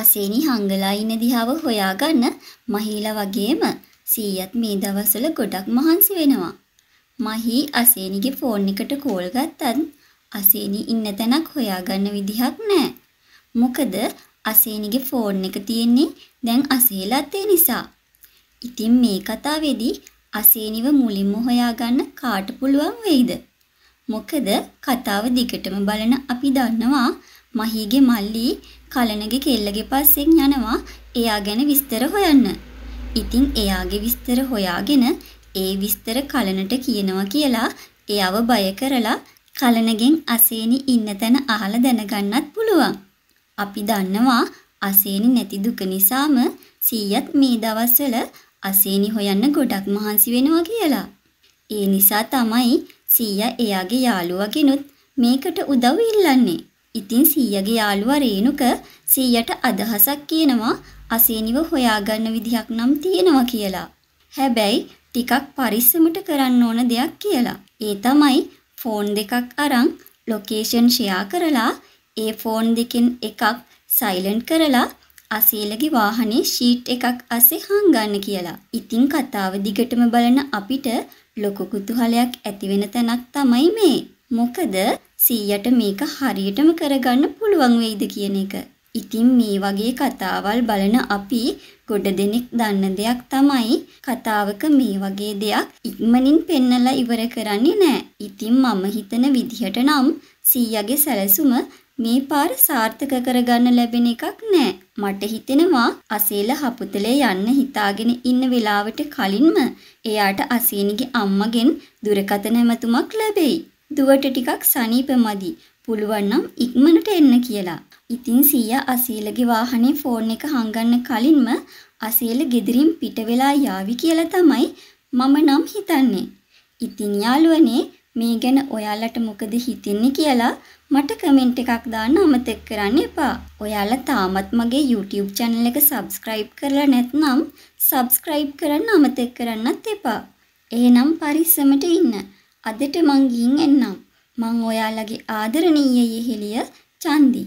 අසේනි හංගලා ඉන්න දිහාව හොයාගන්න මහීලා වගේම සීයත් මේ දවස්වල ගොඩක් මහන්සි වෙනවා. මහී අසේනිගේ ෆෝන් එකට කෝල් ගත්තත් අසේනි ඉන්න තැනක් හොයාගන්න විදිහක් නැහැ. මොකද අසේනිගේ ෆෝන් එක තියෙන්නේ දැන් අසේලත් ඒ නිසා. ඉතින් මේ කතාවේදී අසේනිව මුලින්ම හොයාගන්න කාට පුළුවන් වෙයිද? මොකද කතාව දිගටම බලන අපි දන්නවා මහීගේ මල්ලි කලනගේ කෙල්ලගේ පස්සෙන් යනවා එයා ගැන විස්තර හොයන්න. ඉතින් එයාගේ විස්තර හොයාගෙන ඒ විස්තර කලනට කියනවා කියලා එයාව බය කරලා කලනගෙන් අසේනි ඉන්න තැන අහලා දැනගන්නත් පුළුවන්. අපි දන්නවා අසේනි නැති දුක නිසාම සීයත් මේ දවස්වල අසේනි හොයන්න ගොඩක් මහන්සි වෙනවා කියලා. ඒ නිසා තමයි සීයා එයාගේ යාළුවගෙනුත් මේකට උදව් ඉල්ලන්නේ. ඉතින් සීයාගේ යාළුවා රේණුක සීයාට අදහසක් කියනවා අසීනිව හොයාගන්න විදිහක් නම් තියෙනවා කියලා. හැබැයි ටිකක් පරිස්සමට කරන්න ඕන දෙයක් කියලා. ඒ තමයි ෆෝන් දෙකක් අරන් ලොකේෂන් ෂෙයා කරලා ඒ ෆෝන් දෙකෙන් එකක් සයිලන්ට් කරලා අසීලගේ වාහනේ ෂීට් එකක් අස්සේ හංගන්න කියලා. ඉතින් කතාව දිගටම බලන අපිට ලොකු කුතුහලයක් ඇති වෙන තැනක් තමයි මේ. මොකද සීයට මේක හරියටම කරගන්න පුළුවන් වෙයිද කියන එක. ඉතින් මේ වගේ කතාවල් බලන අපි ගොඩ දෙනෙක් දන්න දෙයක් තමයි කතාවක මේ වගේ දෙයක් ඉක්මනින් පෙන්නලා ඉවර කරන්නේ නෑ. ඉතින් මම හිතන විදිහට නම් සීයාගේ සැලසුම මේ පාර සාර්ථක කරගන්න ලැබෙන එකක් නෑ. මට හිතෙනවා අසේල හපුතලේ යන්න හිතාගෙන ඉන්න වෙලාවට කලින්ම එයාට අසීනිගේ අම්මගෙන් දුරකථන ඇමතුමක් ලැබෙයි. දුවට ටිකක් සනීප මදි. පුළුවන් නම් ඉක්මනට එන්න කියලා. ඉතින් සීයා අසීලගේ වාහනේ ෆෝන් එක හංගන්න කලින්ම අසීල ගෙදරින් පිට වෙලා යාවි කියලා තමයි මම නම් හිතන්නේ. ඉතින් යාළුවනේ මේ ගැන ඔයාලට මොකද හිතෙන්නේ කියලා මට කමෙන්ට් එකක් දාන්න අමතක කරන්න එපා. ඔයාලා තාමත් මගේ YouTube channel එක subscribe කරලා නැත්නම් subscribe කරන්න අමතක කරන්නත් එපා. එහෙනම් පරිස්සමට ඉන්න. අදට මං ගිහින් එන්නම්. මං ඔයාලගේ ආදරණීය යෙහෙළිය චන්දි.